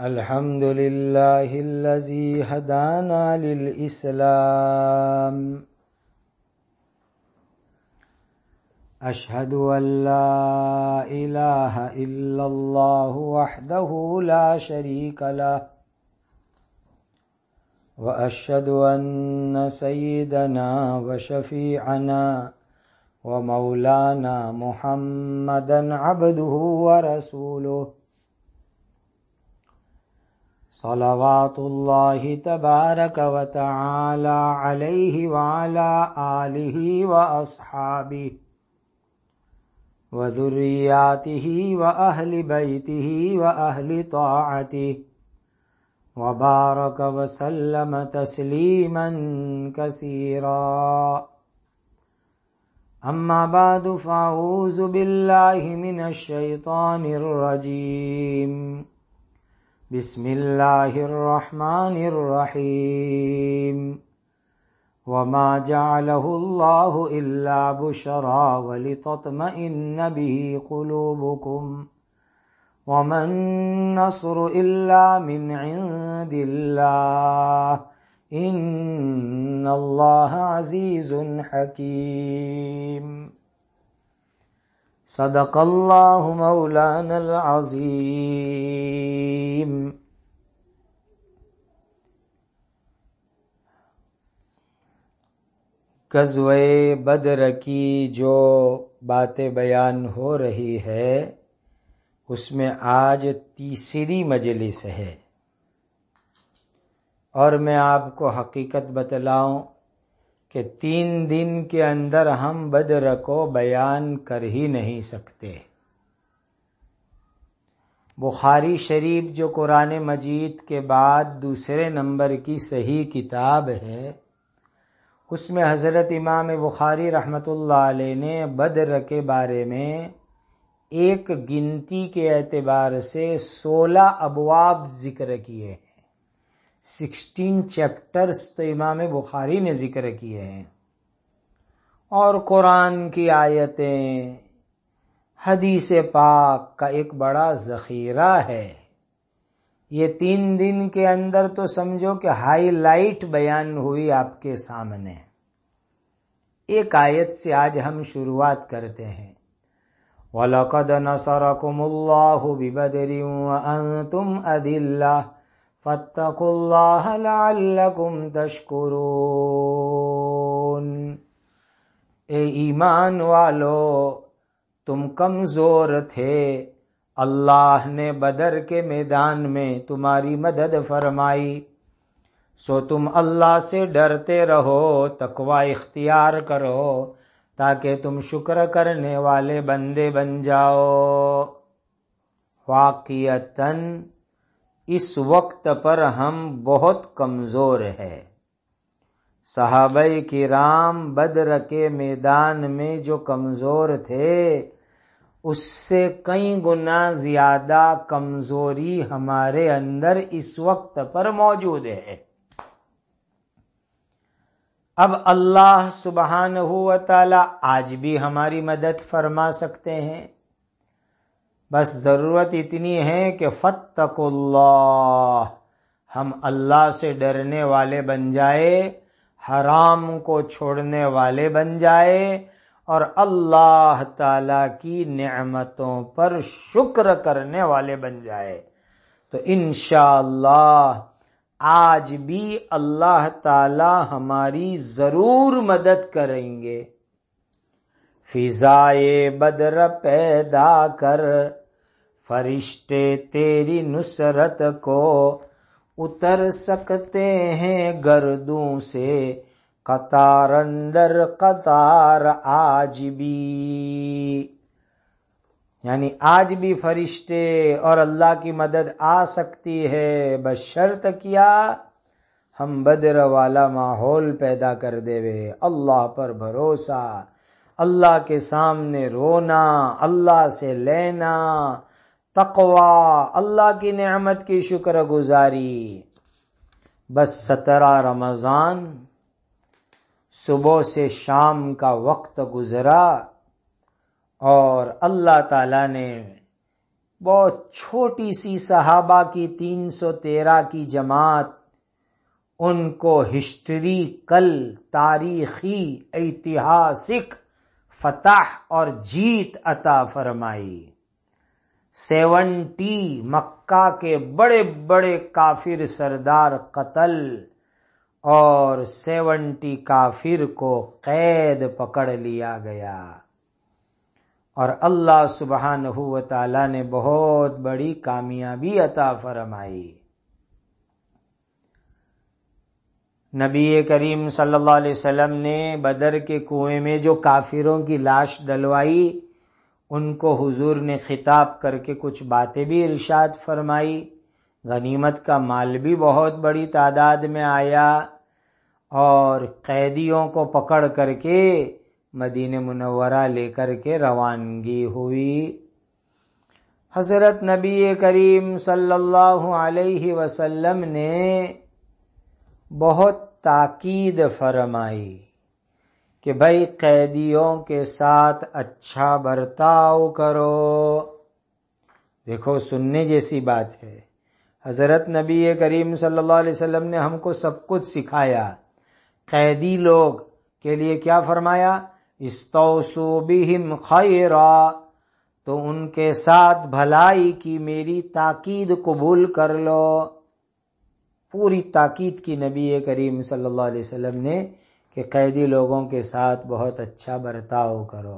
الحمد لله الذي هدانا للإسلام أشهد أن لا إله إلا الله وحده لا شريك له وأشهد أن سيدنا وشفيعنا ومولانا محمدا عبده ورسوله صلوات الله تبارك وتعالى عليه وعلى آله وأصحابه وذرياته وأهل بيته وأهل طاعته وبارك وسلم تسليما كثيرا أما بعد فأعوذ بالله من الشيطان الرجيم بسم الله الرحمن الرحيم وما جعله الله إلا بشرى ولتطمئن به قلوبكم وما النصر إلا من عند الله إن الله عزيز حكيم صدق الله مولانا العظيم गजवे बद्र की जो बातें बयान हो रही है उसमें आज तीसरी मजलिस है और मैं आपको हकीकत बतलाऊं कि तीन दिन के अंदर हम बद्र को बयान कर ही नहीं सकते बुखारी शरीफ जो कुरान मजीद के बाद दूसरे नंबर की सही किताब है उसमें हज़रत इमाम बुखारी रहमतुल्लाह अलैह ने बद्र के बारे में एक गिनती के एतबार से सोलह अबवाब ज़िक्र किए हैं सिक्सटीन चैप्टर्स तो इमाम बुखारी ने ज़िक्र किए हैं और कुरान की आयतें हदीस पाक का एक बड़ा ज़ख़ीरा है ये तीन दिन के अंदर तो समझो कि हाईलाइट बयान हुई आपके सामने एक आयत से आज हम शुरुआत करते हैं वलकद नसरकुमुल्लाहु बिबदरी व अदिल्ला فاتقوا الله لعلكم तशकुरून ए ईमान वालो तुम कमज़ोर थे अल्लाह ने बदर के मैदान में तुम्हारी मदद फरमाई सो तुम अल्लाह से डरते रहो तकवा इख्तियार करो ताकि तुम शुक्र करने वाले बंदे बन जाओ वाक़ता इस वक्त पर हम बहुत कमज़ोर है साहब के राम बद्र के मैदान में जो कमज़ोर थे उससे कई गुना ज़्यादा कमज़ोरी हमारे अंदर इस वक्त पर मौजूद है अब अल्लाह सुबहान हुआ ताला आज भी हमारी मदद फरमा सकते हैं बस ज़रूरत इतनी है कि फ़तकुल्लाह हम अल्लाह से डरने वाले बन जाए हराम को छोड़ने वाले बन जाए और अल्लाह ताला की नेमतों पर शुक्र करने वाले बन जाए तो इन आज भी अल्लाह ताला हमारी ज़रूर मदद करेंगे फिजाए बदर पैदा कर फरिश्ते तेरी नुसरत को उतर सकते हैं गर्दों से कतार अंदर कतार आज भी यानी आज भी फरिश्ते और अल्लाह की मदद आ सकती है बस शर्त किया हम बदर वाला माहौल पैदा कर देवे अल्लाह पर भरोसा अल्लाह के सामने रोना अल्लाह से लेना तकवा अल्लाह की नेमत की शुक्र गुजारी बस सतरा रमज़ान सुबह से शाम का वक्त गुजरा और अल्लाह ताला ने बहुत छोटी सी सहाबा की 313 की जमात उनको हिस्ट्री कल तारीखी ऐतिहासिक फतह और जीत अता फरमाई सेवनटी मक्का के बड़े बड़े काफिर सरदार कत्ल और सेवनटी काफिर को कैद पकड़ लिया गया और अल्लाह सुबहान तला ने बहुत बड़ी कामयाबी अता फरमाई नबी करीम सल्लल्लाहु अलैहि वसल्लम ने बदर के कुएं में जो काफिरों की लाश डलवाई उनको हुजूर ने खिताब करके कुछ बातें भी इरशाद फरमाई गनीमत का माल भी बहुत बड़ी तादाद में आया और कैदियों को पकड़ करके मदीन मुनवरा लेकर के रवानगी हुई हज़रत नबी करीम सल्लल्लाहु अलैहि वसल्लम ने बहुत ताकीद फरमाई कि भाई कैदियों के साथ अच्छा बर्ताव करो देखो सुनने जैसी बात है हजरत नबी करीम सल्लल्लाहु अलैहि वसल्लम ने हमको सब कुछ सिखाया कैदी लोग के लिए क्या फरमाया इस्तौसुबिहिम खैरा तो उनके साथ भलाई की मेरी ताकीद कबूल कर लो पूरी ताकीद की नबी करीम सल्लल्लाहु अलैहि वसल्लम ने कि कैदी लोगों के साथ बहुत अच्छा बर्ताव करो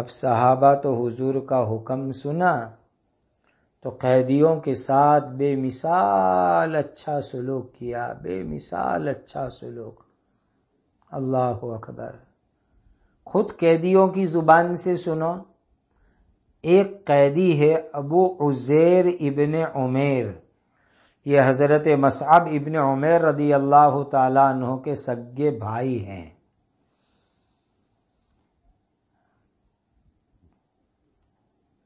अब सहाबा तो हुजूर का हुक्म सुना तो कैदियों के साथ बेमिसाल अच्छा सलूक किया बेमिसाल अच्छा सलूक अल्लाह अकबर खुद कैदियों की ज़ुबान से सुनो एक कैदी है अबू उज़ैर इबन उमेर ये हज़रत मसाब इबन उमेर रदी अल्लाह तह के सगे भाई हैं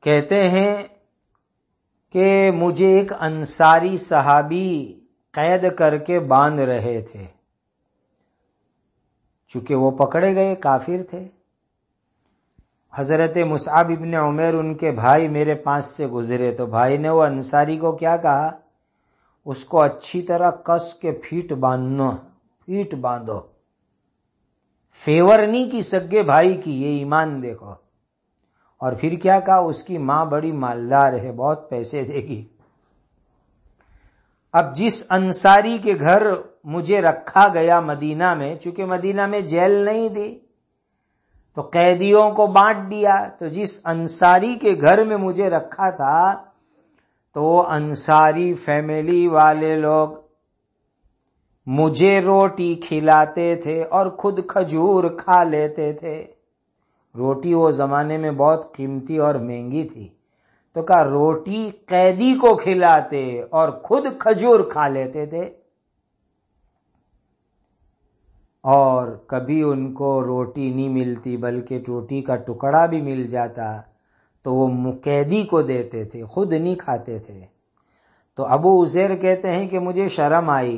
कहते हैं कि मुझे एक अंसारी सहाबी कैद करके बांध रहे थे चूंकि वो पकड़े गए काफिर थे हज़रत मुसाब इबन उमेर उनके भाई मेरे पास से गुजरे तो भाई ने वो अंसारी को क्या कहा उसको अच्छी तरह कस के फीट बांधना फीट बांधो फेवर नहीं की सगे भाई की ये ईमान देखो और फिर क्या कहा उसकी मां बड़ी मालदार है बहुत पैसे देगी अब जिस अंसारी के घर मुझे रखा गया मदीना में चूंकि मदीना में जेल नहीं थी तो कैदियों को बांट दिया तो जिस अंसारी के घर में मुझे रखा था तो अंसारी फैमिली वाले लोग मुझे रोटी खिलाते थे और खुद खजूर खा लेते थे रोटी वो ज़माने में बहुत कीमती और महंगी थी तो कहा रोटी कैदी को खिलाते और खुद खजूर खा लेते थे और कभी उनको रोटी नहीं मिलती बल्कि रोटी का टुकड़ा भी मिल जाता तो वो मुकैदी को देते थे खुद नहीं खाते थे तो अबू उजैर कहते हैं कि मुझे शर्म आई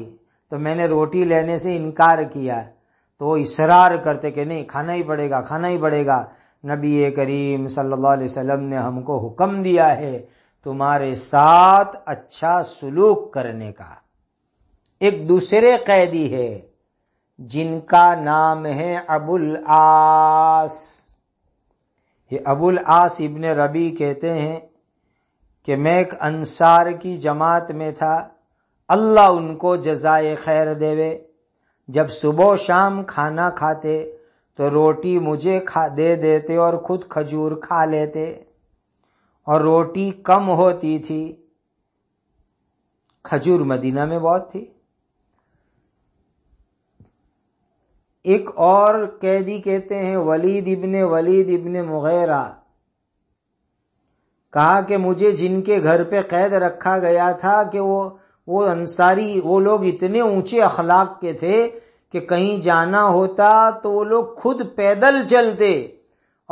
तो मैंने रोटी लेने से इनकार किया तो वो इसरार करते कि नहीं खाना ही पड़ेगा खाना ही पड़ेगा नबी करीम सल्लल्लाहु अलैहि वसल्लम ने हमको हुक्म दिया है तुम्हारे साथ अच्छा सुलूक करने का एक दूसरे कैदी है जिनका नाम है अबुल आस कि अबुल आस इबन रबी कहते हैं कि मैं एक अनसार की जमात में था अल्लाह उनको जजाय खैर देवे जब सुबह शाम खाना खाते तो रोटी मुझे खा दे देते और खुद खजूर खा लेते और रोटी कम होती थी खजूर मदीना में बहुत थी एक और कैदी कहते हैं वलीद इब्ने वलीद इब्ने मुगैरा कहा कि मुझे जिनके घर पे कैद रखा गया था कि वो वो अंसारी वो लोग इतने ऊंचे अखलाक के थे कि कहीं जाना होता तो वो लोग खुद पैदल चलते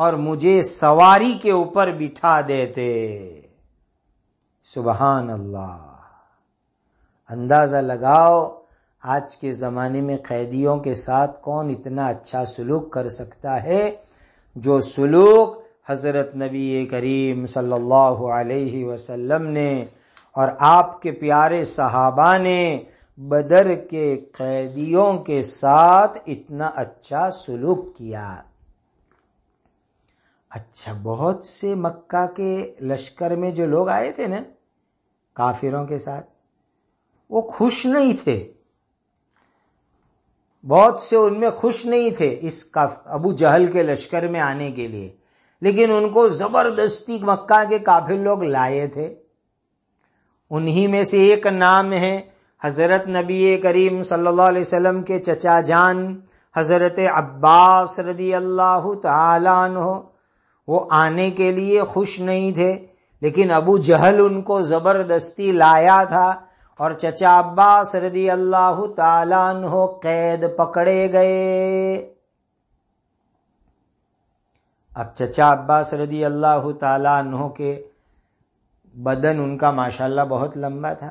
और मुझे सवारी के ऊपर बिठा देते सुबहान अल्लाह अंदाजा लगाओ आज के ज़माने में कैदियों के साथ कौन इतना अच्छा सलूक कर सकता है जो सलूक हज़रत नबी करीम सल्लल्लाहु अलैहि वसल्लम ने और आपके प्यारे सहाबा ने बदर के कैदियों के साथ इतना अच्छा सलूक किया अच्छा बहुत से मक्का के लश्कर में जो लोग आए थे ना काफिरों के साथ वो खुश नहीं थे बहुत से उनमें खुश नहीं थे इस अबू जहल के लश्कर में आने के लिए लेकिन उनको जबरदस्ती मक्का के काफिल लोग लाए थे उन्हीं में से एक नाम है हजरत नबी करीम सल्लल्लाहु अलैहि वसल्लम के चचा जान हजरत अब्बास रदी अल्लाह हो वो आने के लिए खुश नहीं थे लेकिन अबू जहल उनको जबरदस्ती लाया था और चचा अब्बास रदी अल्लाह तालानहो कैद पकड़े गए अब चचा अब्बास रदी अल्लाह तालानहो के बदन उनका माशाल्लाह बहुत लंबा था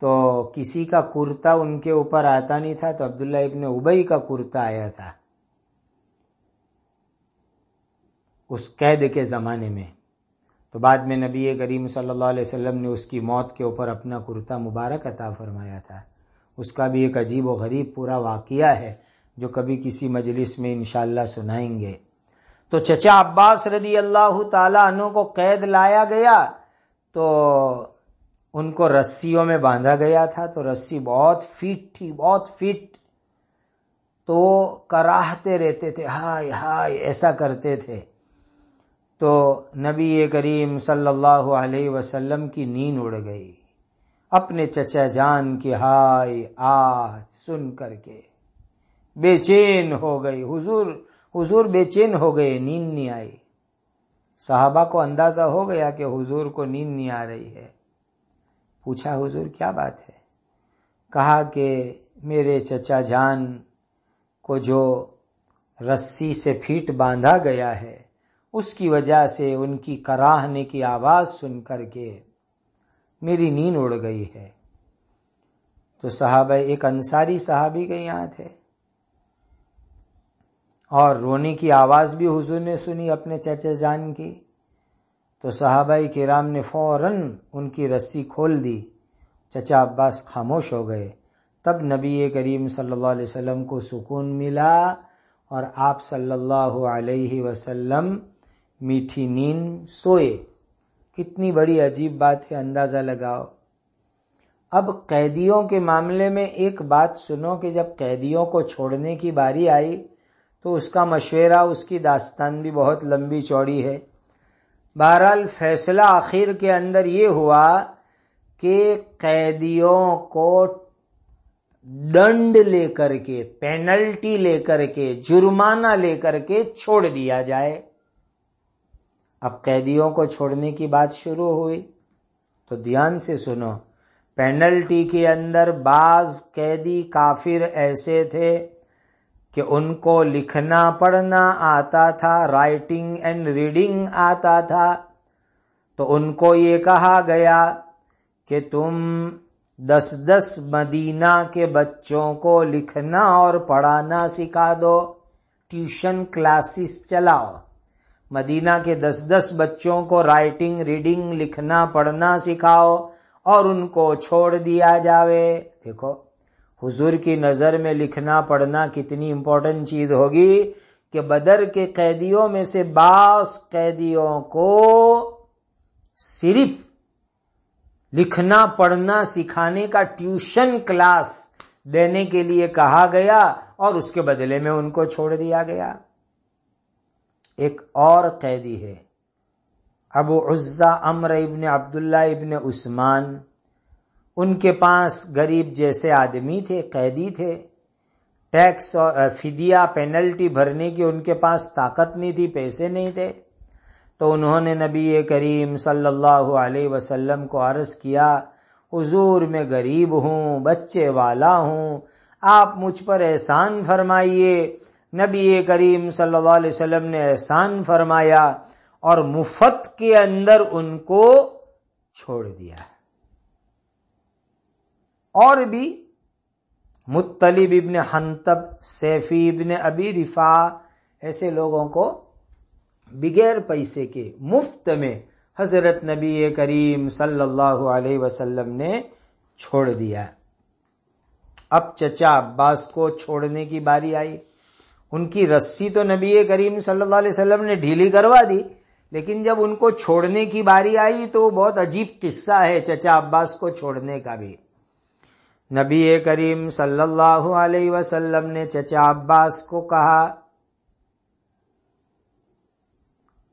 तो किसी का कुर्ता उनके ऊपर आता नहीं था तो अब्दुल्ला इब्ने उबई का कुर्ता आया था उस कैद के ज़माने में तो बाद में नबी करीम सल्लल्लाहु अलैहि वसल्लम ने उसकी मौत के ऊपर अपना कुर्ता मुबारक अता फरमाया था उसका भी एक अजीब व गरीब पूरा वाकया है जो कभी किसी मजलिस में इनशाला सुनाएंगे तो चचा अब्बास रदी अल्लाह तु को कैद लाया गया तो उनको रस्सियों में बांधा गया था तो रस्सी बहुत फिट थी बहुत फिट तो कराहते रहते थे हाय हाय ऐसा करते थे तो नबी करीम सल्लल्लाहु अलैहि वसल्लम की नींद उड़ गई अपने चचा जान की हाय आह सुन करके बेचैन हो गई हुजूर हुजूर बेचैन हो गए नींद नहीं आई साहबा को अंदाजा हो गया कि हुजूर को नींद नहीं आ रही है पूछा हुजूर क्या बात है कहा कि मेरे चचा जान को जो रस्सी से फीट बांधा गया है उसकी वजह से उनकी कराहने की आवाज़ सुन करके के मेरी नींद उड़ गई है तो साहब एक अंसारी साहबी के यहां थे और रोने की आवाज़ भी हुजूर ने सुनी अपने चचे जान की तो साहबाई के राम ने फौरन उनकी रस्सी खोल दी चचा अब्बास खामोश हो गए तब नबी करीम सल्लल्लाहु अलैहि वसल्लम को सुकून मिला और आप सल्लल्लाहु अलैहि वसल्लम मीठी नींद सोए कितनी बड़ी अजीब बात है अंदाज़ा लगाओ अब कैदियों के मामले में एक बात सुनो कि जब कैदियों को छोड़ने की बारी आई तो उसका मशवरा उसकी दास्तान भी बहुत लंबी चौड़ी है बहरहाल फैसला आखिर के अंदर ये हुआ कि कैदियों को दंड लेकर के पेनल्टी लेकर के जुर्माना लेकर के छोड़ दिया जाए अब कैदियों को छोड़ने की बात शुरू हुई तो ध्यान से सुनो पेनल्टी के अंदर बाज कैदी काफिर ऐसे थे कि उनको लिखना पढ़ना आता था राइटिंग एंड रीडिंग आता था तो उनको ये कहा गया कि तुम दस दस मदीना के बच्चों को लिखना और पढ़ाना सिखा दो ट्यूशन क्लासेस चलाओ मदीना के दस दस बच्चों को राइटिंग रीडिंग लिखना पढ़ना सिखाओ और उनको छोड़ दिया जावे देखो हुजूर की नज़र में लिखना पढ़ना कितनी इंपॉर्टेंट चीज़ होगी कि बदर के कैदियों में से बास कैदियों को सिर्फ लिखना पढ़ना सिखाने का ट्यूशन क्लास देने के लिए कहा गया और उसके बदले में उनको छोड़ दिया गया एक और कैदी है अबू उज़्ज़ा अम्र इबन अब्दुल्ला इबन उस्मान उनके पास गरीब जैसे आदमी थे कैदी थे टैक्स और फिदिया पेनल्टी भरने की उनके पास ताकत नहीं थी पैसे नहीं थे तो उन्होंने नबी करीम सल्लल्लाहु अलैहि वसल्लम को अर्ज़ किया हुजूर मैं गरीब हूँ बच्चे वाला हूँ आप मुझ पर एहसान फरमाइए नबी करीम सल्लल्लाहु अलैहि वसल्लम ने एहसान फरमाया और मुफ्त के अंदर उनको छोड़ दिया और भी मुत्तलिब इबन हंतब सैफी इबन अबी रिफा ऐसे लोगों को बगैर पैसे के मुफ्त में हजरत नबी करीम सल्लल्लाहु अलैहि वसल्लम ने छोड़ दिया अब चचा अब्बास को छोड़ने की बारी आई उनकी रस्सी तो नबी करीम सल्लल्लाहु अलैहि वसल्लम ने ढीली करवा दी लेकिन जब उनको छोड़ने की बारी आई तो बहुत अजीब किस्सा है चचा अब्बास को छोड़ने का भी नबी करीम सल्लल्लाहु अलैहि वसल्लम ने चचा अब्बास को कहा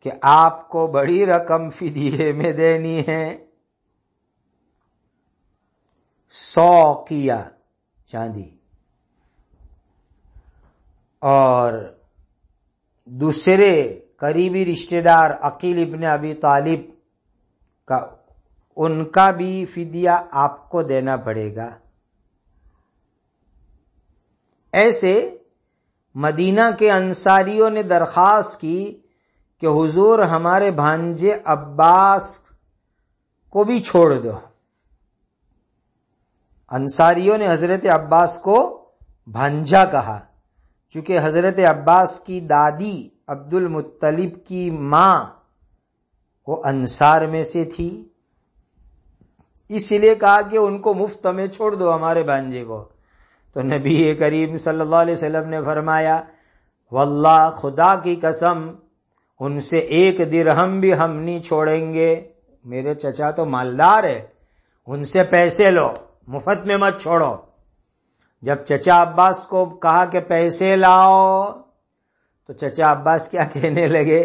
कि आपको बड़ी रकम फिदिये में देनी है सौ किया चांदी और दूसरे करीबी रिश्तेदार अकील इबन अबी तालिब का उनका भी फिदिया आपको देना पड़ेगा ऐसे मदीना के अंसारियों ने दरख्वास्त की कि हुजूर हमारे भांजे अब्बास को भी छोड़ दो अंसारियों ने हजरत अब्बास को भांजा कहा चूंकि हज़रत अब्बास की दादी अब्दुल मुत्तलिब की मां वो अंसार में से थी इसलिए कहा कि उनको मुफ्त में छोड़ दो हमारे भांजे को तो नबी करीम सल्लल्लाहु अलैहि वसल्लम ने फरमाया वल्ला खुदा की कसम उनसे एक दिरहम भी हम नहीं छोड़ेंगे मेरे चचा तो मालदार है उनसे पैसे लो मुफ्त में मत छोड़ो जब चचा अब्बास को कहा कि पैसे लाओ तो चचा अब्बास क्या कहने लगे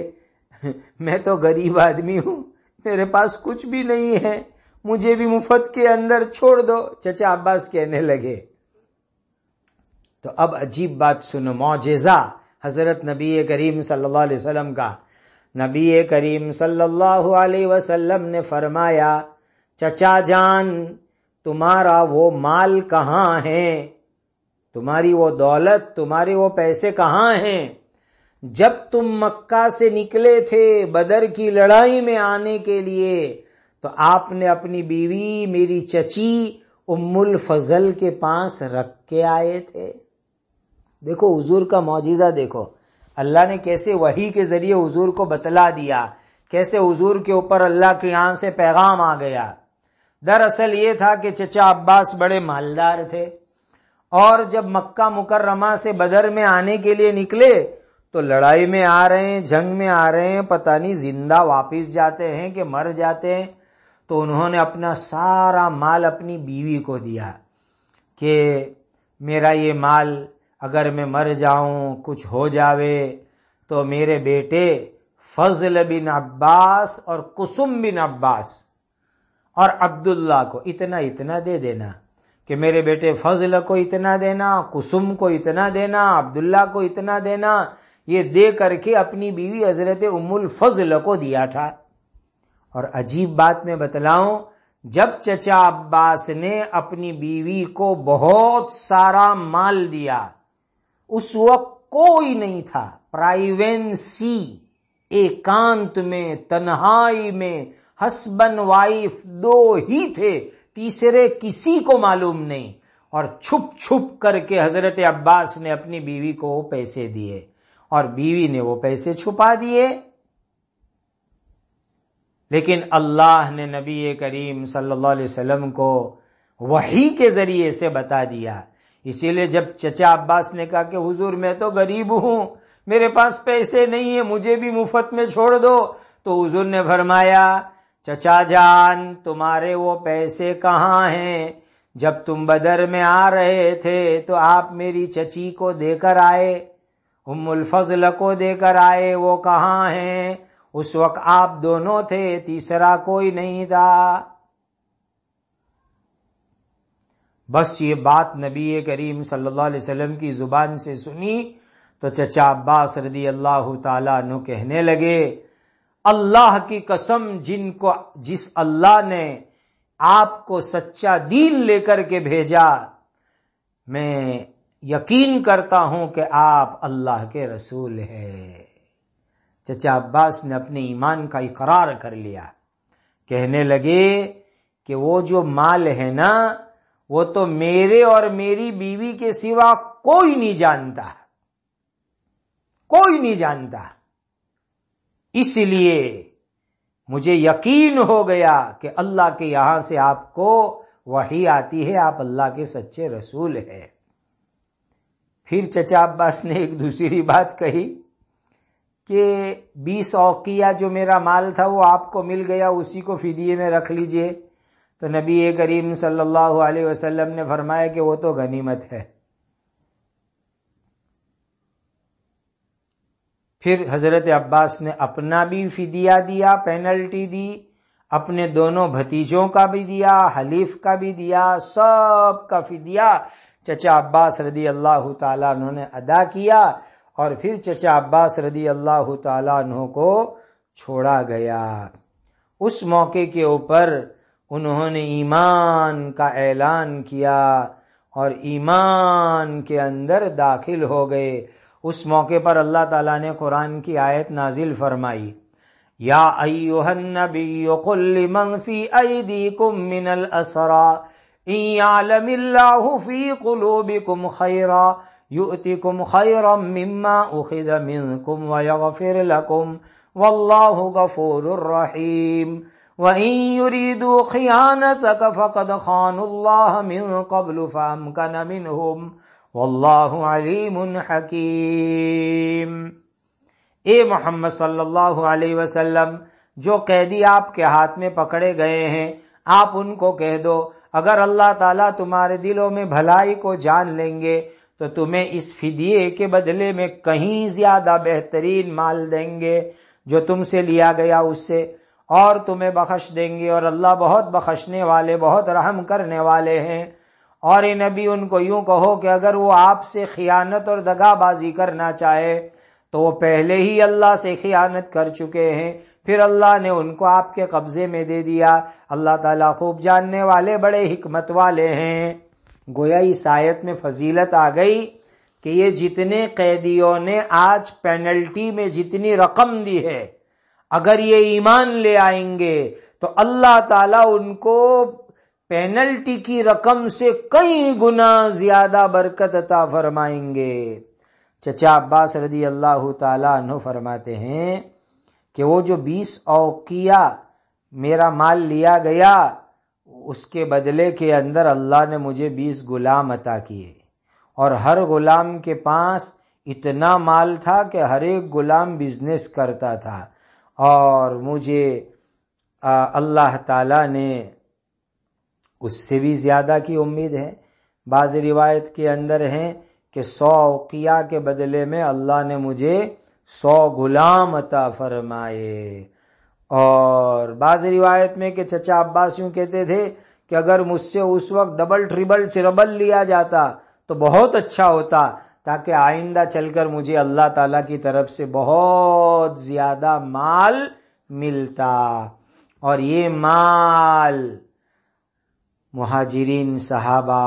मैं तो गरीब आदमी हूं मेरे पास कुछ भी नहीं है मुझे भी मुफ्त के अंदर छोड़ दो चचा अब्बास कहने लगे तो अब अजीब बात सुनो मोजेजा हजरत नबी करीम सल्लल्लाहु अलैहि वसल्लम का नबी करीम सल्लल्लाहु अलैहि वसल्लम ने फरमाया चचा जान तुम्हारा वो माल कहाँ है तुम्हारी वो दौलत तुम्हारे वो पैसे कहाँ हैं जब तुम मक्का से निकले थे बदर की लड़ाई में आने के लिए तो आपने अपनी बीवी मेरी चची उम्मुल फजल के पास रख के आए थे देखो हुजूर का मोजिजा देखो अल्लाह ने कैसे वही के जरिए हुजूर को बतला दिया कैसे हुजूर के ऊपर अल्लाह के यहां से पैगाम आ गया दरअसल ये था कि चचा अब्बास बड़े मालदार थे और जब मक्का मुकर्रमा से बदर में आने के लिए निकले तो लड़ाई में आ रहे हैं जंग में आ रहे हैं पता नहीं जिंदा वापस जाते हैं कि मर जाते हैं तो उन्होंने अपना सारा माल अपनी बीवी को दिया कि मेरा ये माल अगर मैं मर जाऊं कुछ हो जावे तो मेरे बेटे फजल बिन अब्बास और कुसुम बिन अब्बास और अब्दुल्ला को इतना इतना दे देना कि मेरे बेटे फजल को इतना देना कुसुम को इतना देना अब्दुल्ला को इतना देना ये दे करके अपनी बीवी हजरत उमुल फजल को दिया था और अजीब बात मैं बतलाऊं जब चचा अब्बास ने अपनी बीवी को बहुत सारा माल दिया उस वक्त कोई नहीं था प्राइवेंसी एकांत में तन्हाई में हसबन वाइफ दो ही थे तीसरे किसी को मालूम नहीं और छुप छुप करके हजरत अब्बास ने अपनी बीवी को वो पैसे दिए और बीवी ने वो पैसे छुपा दिए लेकिन अल्लाह ने नबी करीम सल्लल्लाहु अलैहि वसल्लम को वही के जरिए से बता दिया इसीलिए जब चचा अब्बास ने कहा कि हुजूर मैं तो गरीब हूं मेरे पास पैसे नहीं है मुझे भी मुफ्त में छोड़ दो तो हुजूर ने फरमाया चचा जान तुम्हारे वो पैसे कहाँ हैं जब तुम बदर में आ रहे थे तो आप मेरी चची को देकर आए उम्मुल फजल को देकर आए वो कहाँ हैं उस वक्त आप दोनों थे तीसरा कोई नहीं था बस ये बात नबी करीम सल्लल्लाहु अलैहि वसल्लम की जुबान से सुनी तो चचा अब्बास रदी अल्लाह तु कहने लगे अल्लाह की कसम जिनको जिस अल्लाह ने आपको सच्चा दीन लेकर के भेजा मैं यकीन करता हूं कि आप अल्लाह के रसूल है चचा अब्बास ने अपने ईमान का इकरार कर लिया कहने लगे कि वो जो माल है ना वो तो मेरे और मेरी बीवी के सिवा कोई नहीं जानता कोई नहीं जानता इसलिए मुझे यकीन हो गया कि अल्लाह के यहां से आपको वही आती है आप अल्लाह के सच्चे रसूल हैं फिर चचा अब्बास ने एक दूसरी बात कही कि बीस औकिया जो मेरा माल था वो आपको मिल गया उसी को फिदिये में रख लीजिए तो नबी करीम सल्लल्लाहु अलैहि वसल्लम ने फरमाया कि वो तो गनीमत है फिर हजरत अब्बास ने अपना भी फिदिया दिया पेनल्टी दी अपने दोनों भतीजों का भी दिया हलीफ का भी दिया सब का फिदिया चचा अब्बास रदी अल्लाह तला ने अदा किया और फिर चचा अब्बास रदी अल्लाह तला को छोड़ा गया उस मौके के ऊपर उन्होंने ईमान का ऐलान किया और ईमान के अंदर दाखिल हो गए उस मौके पर अल्लाह ताला ने कुरान की आयत नाजिल फरमाई या अयोहन नबी मंफी अदी कुम मिनल असरा फ़ी कुलूबिकुम खैरा युतिकुम खैरम मिम्मा उखिद मिनकुम वयगफिर लकुम वल्लाहु गफूरुर रहीम वइन युरीदु खियानतक फकद खानुल्लाह मिन कब्लु वल्लाम हकीम ए मोहम्मद सल्लल्लाहु अलैहि वसल्लम जो कैदी आपके हाथ में पकड़े गए हैं आप उनको कह दो अगर अल्लाह ताला तुम्हारे दिलों में भलाई को जान लेंगे तो तुम्हें इस फिदिये के बदले में कहीं ज्यादा बेहतरीन माल देंगे जो तुमसे लिया गया उससे और तुम्हें बख्श देंगे और अल्लाह बहुत बख्शने वाले बहुत रहम करने वाले हैं और ये नबी उनको यूं कहो कि अगर वो आपसे खियानत और दगाबाजी करना चाहे तो वो पहले ही अल्लाह से खियानत कर चुके हैं फिर अल्लाह ने उनको आपके कब्जे में दे दिया अल्लाह ताला खूब जानने वाले बड़े हिकमत वाले हैं गोया इस आयत में फजीलत आ गई कि ये जितने कैदियों ने आज पेनल्टी में जितनी रकम दी है अगर ये ईमान ले आएंगे तो अल्लाह ताला उनको पेनल्टी की रकम से कई गुना ज्यादा बरकत अता फरमाएंगे चचा अब्बास रदी अल्लाह तु फरमाते हैं कि वो जो बीस औकिया मेरा माल लिया गया उसके बदले के अंदर अल्लाह ने मुझे बीस गुलाम अता किए और हर गुलाम के पास इतना माल था कि हर एक गुलाम बिजनेस करता था और मुझे अल्लाह ताला ने उससे भी ज़्यादा की उम्मीद है बाज़ रिवायत के अंदर है कि सौ किया के बदले में अल्लाह ने मुझे सौ गुलाम अता फरमाए और बाज़ रिवायत में कि चचा अब्बास यूं कहते थे कि अगर मुझसे उस वक्त डबल ट्रिबल चिरबल लिया जाता तो बहुत अच्छा होता ताकि आइंदा चलकर मुझे अल्लाह ताला की तरफ से बहुत ज़्यादा माल मिलता और ये माल महाजरीन सहाबा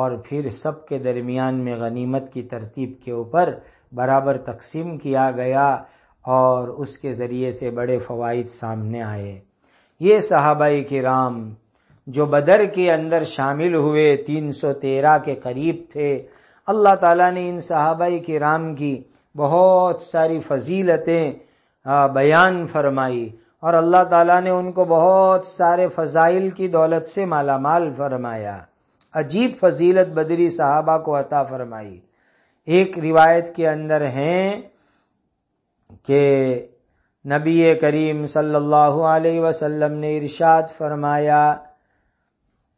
और फिर सब के दरमियान में गनीमत की तरतीब के ऊपर बराबर तकसीम किया गया और उसके ज़रिए से बड़े फ़वाद सामने आए ये के राम जो बदर के अंदर शामिल हुए तीन सौ तेरह के करीब थे अल्लाह ताला ने इन के राम की बहुत सारी फजीलतें बयान फरमाई और अल्लाह ताला ने उनको बहुत सारे फजाइल की दौलत से मालामाल फरमाया अजीब फजीलत बदरी साहबा को अता फरमाई एक रिवायत के अंदर हैं कि नबी करीम सल्लल्लाहु अलैहि वसल्लम ने इरशाद फरमाया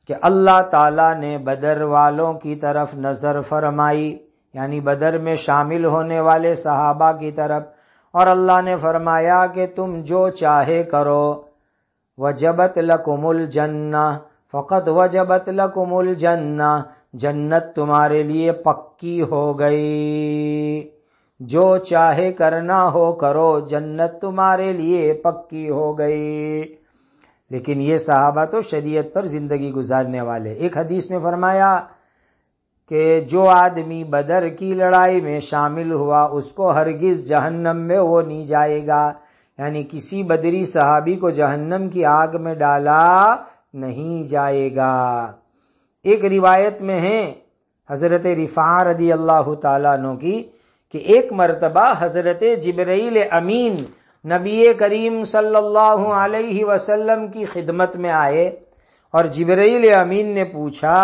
कि अल्लाह ताला ने बदर वालों की तरफ नज़र फरमाई यानी बदर में शामिल होने वाले सहाबा की तरफ और अल्लाह ने फरमाया कि तुम जो चाहे करो वजबत लकुमुल जन्ना फ़कत वजबत लकुमुल जन्ना जन्नत तुम्हारे लिए पक्की हो गई जो चाहे करना हो करो जन्नत तुम्हारे लिए पक्की हो गई लेकिन ये साहबा तो शरीयत पर जिंदगी गुजारने वाले एक हदीस में फरमाया कि जो आदमी बदर की लड़ाई में शामिल हुआ उसको हरगिज जहन्नम में वो नहीं जाएगा यानी किसी बदरी सहाबी को जहन्नम की आग में डाला नहीं जाएगा एक रिवायत में है हजरत रिफ़ार रदी अल्लाह तु की कि एक मरतबा हजरत जबरील अमीन नबी करीम सल्लल्लाहु अलैहि वसल्लम की खिदमत में आए और जिब्रैल अमीन ने पूछा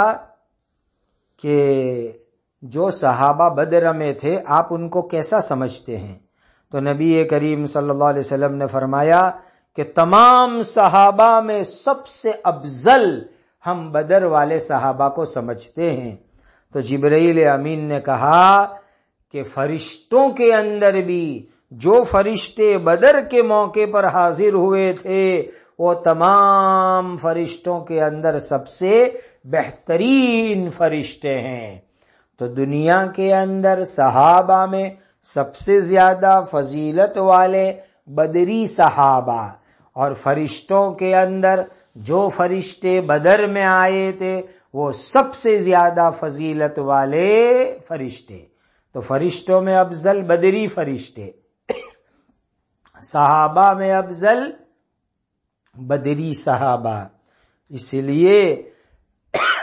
कि जो सहाबा बदर में थे आप उनको कैसा समझते हैं तो नबी करीम सल्लल्लाहु अलैहि वसल्लम ने फरमाया कि तमाम सहाबा में सबसे अफजल हम बदर वाले सहाबा को समझते हैं तो जिब्राइल अमीन ने कहा कि फरिश्तों के अंदर भी जो फरिश्ते बदर के मौके पर हाजिर हुए थे वो तमाम फरिश्तों के अंदर सबसे बेहतरीन फरिश्ते हैं तो दुनिया के अंदर सहाबा में सबसे ज्यादा फजीलत वाले बदरी सहाबा और फरिश्तों के अंदर जो फरिश्ते बदर में आए थे वो सबसे ज्यादा फजीलत वाले फरिश्ते तो फरिश्तों में अफजल बदरी फरिश्ते सहाबा में अफजल बदरी सहाबा इसलिए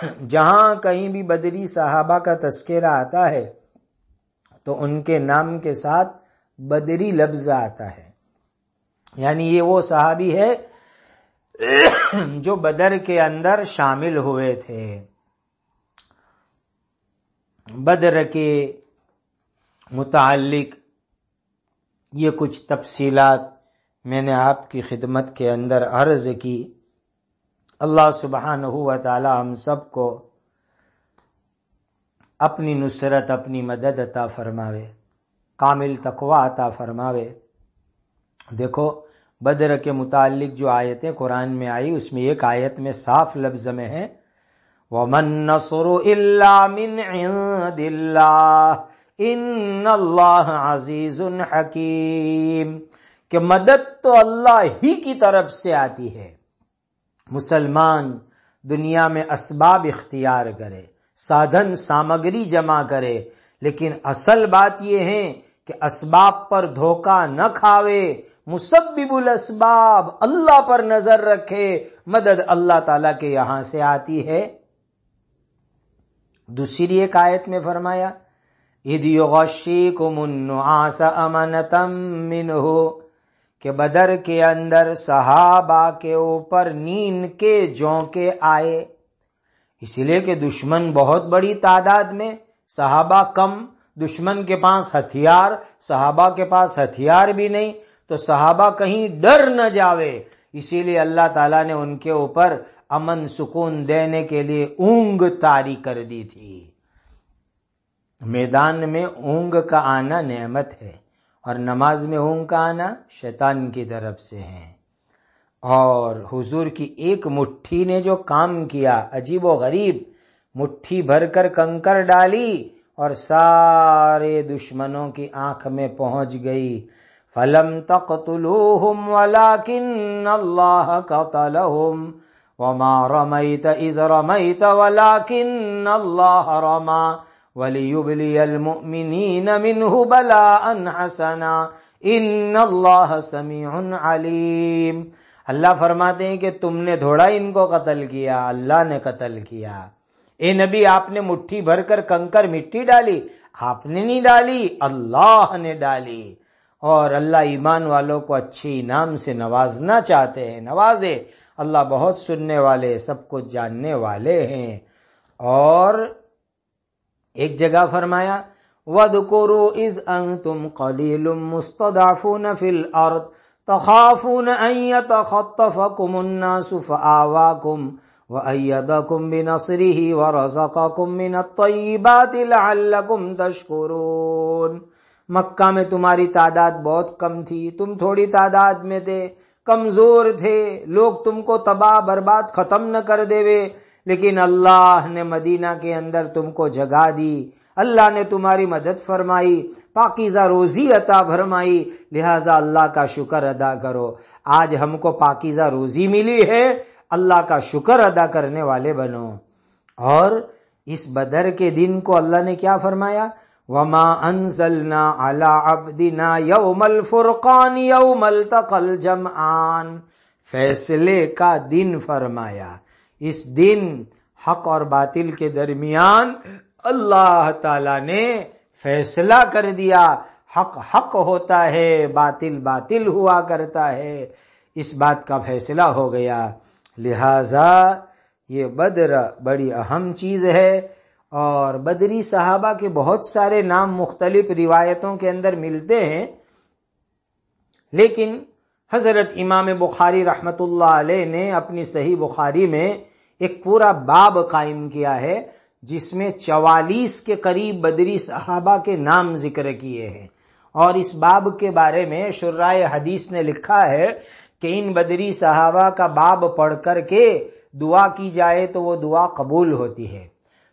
जहां कहीं भी बदरी साहबा का तस्करा आता है तो उनके नाम के साथ बदरी लफ्ज आता है यानी ये वो साहबी है जो बदर के अंदर शामिल हुए थे बदर के मुतालिक ये कुछ तफसीलात मैंने आपकी खिदमत के अंदर अर्ज की अल्लाह सुबहान ताला हम सबको अपनी नुसरत अपनी मदद अता फरमावे कामिल तकवा अता फरमावे देखो बदर के मुतालिक जो आयतें कुरान में आई उसमें एक आयत में साफ लफ्ज में है वमन नसर इन अल्लाह अजीजुन हकीम कि मदद तो अल्लाह ही की तरफ से आती है मुसलमान दुनिया में इसबाब इख्तियार करे साधन सामग्री जमा करे लेकिन असल बात यह है कि इसबाब पर धोखा न खावे मुसब्बिबुल इसबाब अल्लाह पर नजर रखे मदद अल्लाह ताला के यहां से आती है दूसरी एक आयत में फरमाया इद योशी को मुन्नुआसा अमनतम मिन हो कि बदर के अंदर सहाबा के ऊपर नींद के जोंके आए इसलिए कि दुश्मन बहुत बड़ी तादाद में सहाबा कम दुश्मन के पास हथियार सहाबा के पास हथियार भी नहीं तो सहाबा कहीं डर न जावे इसीलिए अल्लाह ताला ने उनके ऊपर अमन सुकून देने के लिए ऊंग तारी कर दी थी मैदान में ऊंग का आना नेमत है और नमाज में ओम का आना शैतान की तरफ से है और हुजूर की एक मुट्ठी ने जो काम किया अजीब गरीब मुट्ठी भरकर कंकर डाली और सारे दुश्मनों की आंख में पहुंच गई फलम तक वाला वलाकिन अल्लाह कतलहुम वमा रमैत इज रमैत वलाकिन अल्लाह रमा वलीबिलियमिन अल्लाह अल्लाह फरमाते हैं कि तुमने थोड़ा इनको कत्ल किया अल्लाह ने कत्ल किया ए नबी आपने मुट्ठी भरकर कंकर मिट्टी डाली आपने नहीं डाली अल्लाह ने डाली और अल्लाह ईमान वालों को अच्छे इनाम से नवाजना चाहते हैं नवाजे अल्लाह बहुत सुनने वाले सब कुछ जानने वाले हैं और एक जगह फरमाया वद कुरो इज अंग तुम कलील मुस्तदाफून फिल अर्थ तखाफून तखतफकुमन्नासुफआवाकुम मक्का में तुम्हारी तादाद बहुत कम थी तुम थोड़ी तादाद में थे कमजोर थे लोग तुमको तबाह बर्बाद खत्म न कर देवे लेकिन अल्लाह ने मदीना के अंदर तुमको जगा दी अल्लाह ने तुम्हारी मदद फरमाई पाकिज़ा रोज़ी अता फरमाई लिहाजा अल्लाह का शुक्र अदा करो आज हमको पाकिज़ा रोज़ी मिली है अल्लाह का शुक्र अदा करने वाले बनो और इस बदर के दिन को अल्लाह ने क्या फरमाया वमा अनसलना अला अब्दिना मल फुरकान मल तकल आन फैसले का दिन फरमाया इस दिन हक और बातिल के दरमियान अल्लाह ताला ने फैसला कर दिया हक हक होता है बातिल बातिल हुआ करता है इस बात का फैसला हो गया लिहाजा ये बद्र बड़ी अहम चीज़ है और बदरी साहबा के बहुत सारे नाम मुख्तलिफ रिवायतों के अंदर मिलते हैं लेकिन हज़रत इमाम बुखारी रहमत ने अपनी सही बुखारी में एक पूरा बाब कायम किया है जिसमें चवालीस के करीब बदरी सहाबा के नाम जिक्र किए हैं और इस बाब के बारे में शुर्राय हदीस ने लिखा है कि इन बदरी सहाबा का बाब पढ़ कर के दुआ की जाए तो वो दुआ कबूल होती है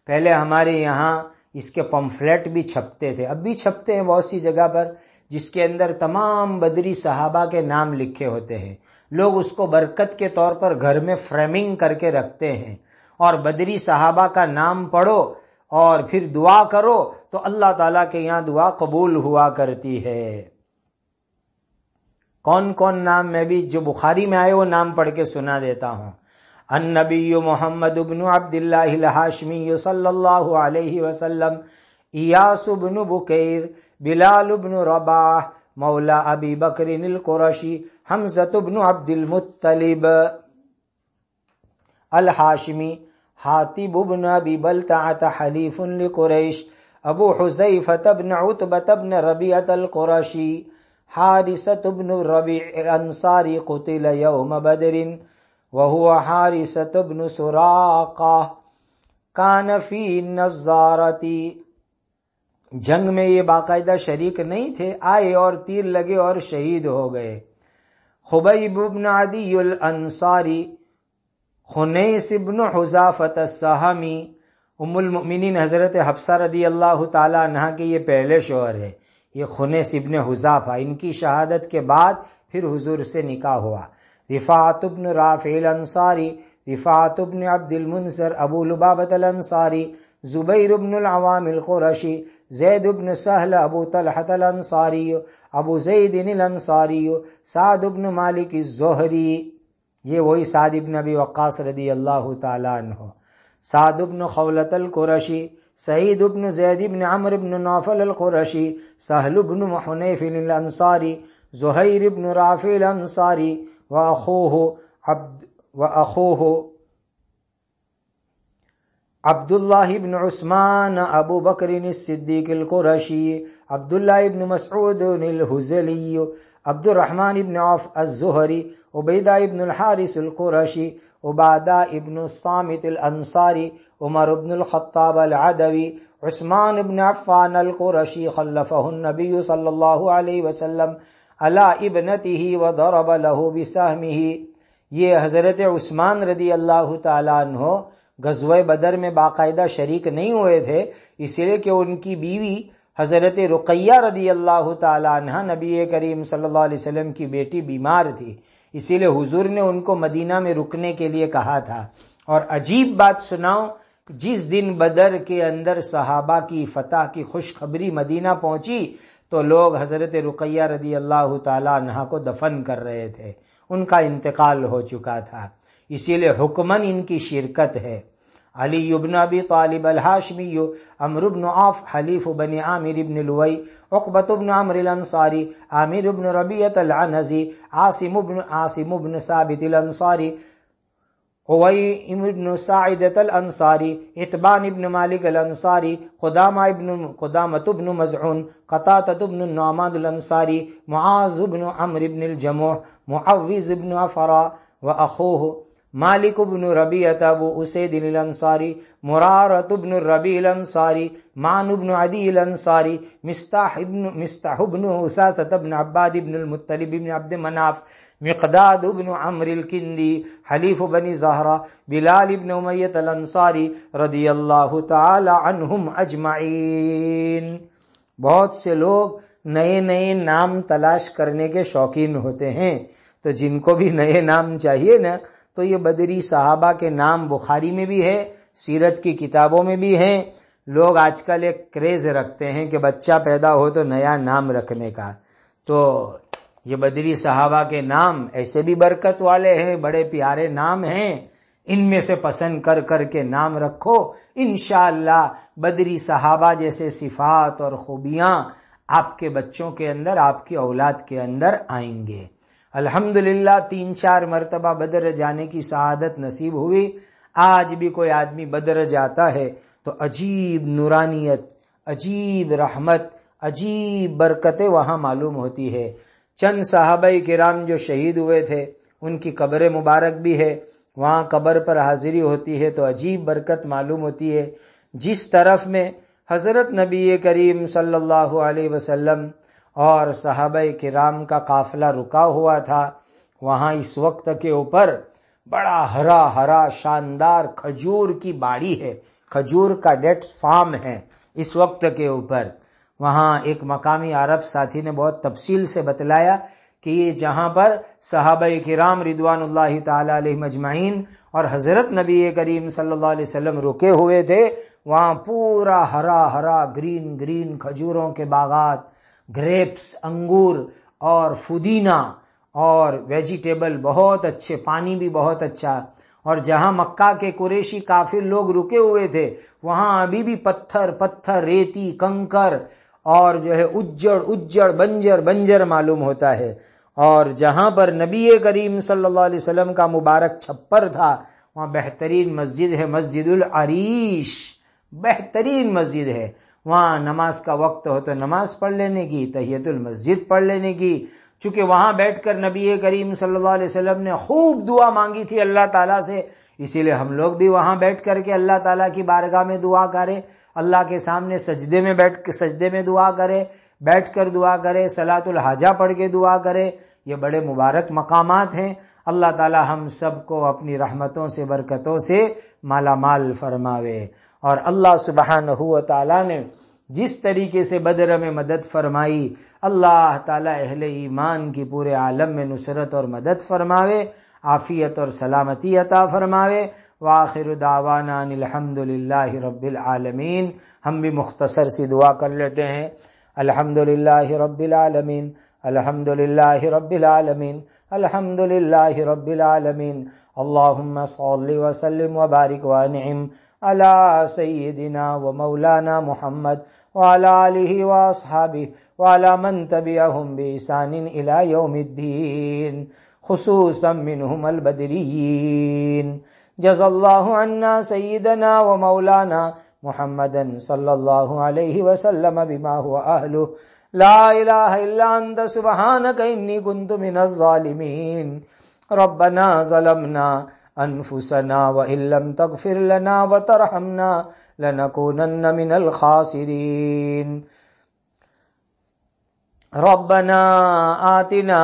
पहले हमारे यहाँ इसके पम्फलेट भी छपते थे अब भी छपते हैं बहुत सी जगह पर जिसके अंदर तमाम बदरी सहाबा के नाम लिखे होते हैं लोग उसको बरकत के तौर पर घर में फ्रेमिंग करके रखते हैं और बदरी सहाबा का नाम पढ़ो और फिर दुआ करो तो अल्लाह ताला के यहाँ दुआ कबूल हुआ करती है कौन कौन नाम मैं भी जो बुखारी में आए वो नाम पढ़ के सुना देता हूँ अन नबी मोहम्मद उबन अब्दुल्लाशमी सल्लल्लाहु अलैहि इयासुबन बुकेर بلال بن رباح مولى أبي بكر القرشي حمزة بن عبد المطلب الحاشمي حاتب بن أبي بلتعة حليف لقريش أبو حزيفة بن عتبة بن ربيعة القرشي حارسة بن الربيع الأنصاري قتل يوم بدر وهو حارسة بن سراقة كان في النزارة जंग में ये बाकायदा शरीक नहीं थे आए और तीर लगे और शहीद हो गए खुबैब इब्न अंसारी हुनैस सहमी उमुलमिन हज़रत हफ्सा रदी अल्लाह तह के ये पहले शोहर है ये खुनैस सिबन हुजाफा इनकी शहादत के बाद फिर हुजूर से निकाह हुआ रिफ़ातुबन राफ़ेल अंसारी रिफ़ातुबन अब्दुलमसर अबू लुबाबत अंसारी ज़ुबैर इब्न अवामिल कुरैशी जैद इब्न सहल अबू तलहत अंसारी अबू जैद अंसारी साद इब्न मालिक जोहरी ये वही साद इब्न अबी वक्स रदी अल्लाह तहो साद इब्न खवलत अलकुरशी सईद इब्न जैद इब्न अमर इब्न नौफल अलकुरशी सहल इब्न हुनैफ अंसारी जुहैर इब्न राफिल अंसारी व अखोह अब्द व अखोह अब्दुल्लाबिन उस्मान अबू बकर सिद्दीकुरशी अब्दुल्ला इबन मसऊदली अब्दुलरहमान इबन औफ अज़ुहरी उबैदा इबन हारिसुलकुरशी उबादा इबन सामितअनसारी उमर इबनख़ाब अदवी उस्मान इबन अफ़ान अलकुरशी खलफ़नबी सल्ला वसम अला इबनती व दरब लहू बिसहमी ये हज़रत उस्मान रदी अल्लाह तहो गजव बदर में बाकायदा शरीक नहीं हुए थे इसलिए कि उनकी बीवी हज़रत रुकैया रदी अल्लाह तह नबी करीम सल्लाम की बेटी बीमार थी इसीलिए हुजूर ने उनको मदीना में रुकने के लिए कहा था और अजीब बात सुनाओ जिस दिन बदर के अंदर सहाबा की फतह की खुशखबरी मदीना पहुंची तो लोग हजरत रुकैया रदी अल्लाह तह को दफन कर रहे थे उनका इंतकाल हो चुका था इसीलिए हुक्मन इनकी शिरकत है अली इबन अबी तालिब अल हाशमी अमर इबन आफ हलीफ बन आमिर इबन लुवई उकबत इबन आमिर अंसारी आमिर इबन रबीत अनजी आसिम इबन आसिम इबन साबित अल अंसारी ओवई इबन साइदत अंसारी इतबान इबन मालिक अल अंसारी खुदामा इबन खुदामत इबन मजऊन कतात इबन अल अंसारी मुआज इबन अमर इबन जमूह मुअव्विज इबन अफरा व अखूह मालिक उबन रबी अतबू उसैद अंसारी मुरारत उबन रबी अंसारी मान उबन अदी अंसारी मिस्ताह इब्न मिस्ताह उबन उसासत इब्न अब्बाद इबन मुत्तलिब इबन अब्द मनाफ मिकदाद उबन अमर किंदी हलीफ बनी जहरा बिलाल इब्न उमैत अंसारी रदी अल्लाह तहम अजमाइन बहुत से लोग नए नए नाम तलाश करने के शौकीन होते हैं तो जिनको भी नए नाम चाहिए ना तो ये बदरी साहबा के नाम बुखारी में भी है सीरत की किताबों में भी है लोग आजकल एक क्रेज रखते हैं कि बच्चा पैदा हो तो नया नाम रखने का तो ये बदरी साहबा के नाम ऐसे भी बरकत वाले हैं बड़े प्यारे नाम हैं इनमें से पसंद कर कर के नाम रखो इन बदरी साहबा जैसे सिफात और खूबियां आपके बच्चों के अंदर आपकी औलाद के अंदर आएंगे अल्हम्दुलिल्लाह तीन चार मरतबा बदर जाने की शहादत नसीब हुई आज भी कोई आदमी बदर जाता है तो अजीब नूरानियत अजीब रहमत अजीब बरकतें वहां मालूम होती है चंद साहब किराम जो शहीद हुए थे उनकी कब्र मुबारक भी है वहां कब्र पर हाजिरी होती है तो अजीब बरकत मालूम होती है जिस तरफ में हज़रत नबी करीम सल्लल्लाहु अलैहि वसल्लम और साहब राम का काफिला रुका हुआ था वहाँ इस वक्त के ऊपर बड़ा हरा हरा शानदार खजूर की बाड़ी है खजूर का डेट्स फार्म है इस वक्त के ऊपर वहाँ एक मकामी अरब साथी ने बहुत तफसील से बतलाया कि ये जहाँ पर साहब के राम रिदवान तली मजमाइन और हज़रत नबी करीम सल्लल्लाहु अलैहि वसल्लम रुके हुए थे वहाँ पूरा हरा हरा ग्रीन ग्रीन खजूरों के बागात ग्रेप्स अंगूर और फुदीना और वेजिटेबल बहुत अच्छे पानी भी बहुत अच्छा और जहां मक्का के कुरेशी काफिर लोग रुके हुए थे वहां अभी भी पत्थर पत्थर रेती कंकर और जो है उज्जड़ उज्जड़ बंजर बंजर मालूम होता है और जहां पर नबी करीम सल्लल्लाहु अलैहि वसल्लम का मुबारक छप्पर था वहां बेहतरीन मस्जिद है मस्जिद अरीश बेहतरीन मस्जिद है वहाँ नमाज का वक्त हो तो नमाज पढ़ लेने की तहियतुल मस्जिद पढ़ लेने की चूंकि वहाँ बैठकर नबी करीम सल्लल्लाहु अलैहि वसल्लम ने खूब दुआ मांगी थी अल्लाह ताला से इसीलिए हम लोग भी वहाँ बैठ करके अल्लाह ताला की बारगाह में दुआ करें अल्लाह के सामने सजदे में बैठ सजदे में दुआ करें बैठ कर दुआ करें सलातुल हाजा पढ़ के दुआ करें ये बड़े मुबारक मकाम हैं अल्लाह ताला हम सबको अपनी रहमतों से बरकतों से माला माल फरमावे और अल्लाह सुबहान तला ने जिस तरीके से बदर में मदद फरमाई अल्लाह ताला अहले ईमान की पूरे आलम में नुसरत और मदद फरमावे आफियत और सलामती अता फरमावे वाखिर दावाना रबालमीन हम भी मुख्तसर सी दुआ कर लेते हैं अलहमदिल्ला रबालमीन अलहमदिल्ला रबालमीन अल्हम्दुलिल्लाह रबालमीन अल्लाम वसलम वबारक वन على سيدنا ومولانا محمد وعلى آله وأصحابه وعلى من تبعهم بإحسان إلى يوم الدين خصوصا منهم البدريين جزى الله عنا سيدنا ومولانا محمدا صلى الله عليه وسلم بما هو أهله لا إله إلا أنت سبحانك إني كنت من الظالمين ربنا ظلمنا أنفسنا وإن لم تغفر لنا وترحمنا لنكونن من الخاسرين ربنا آتنا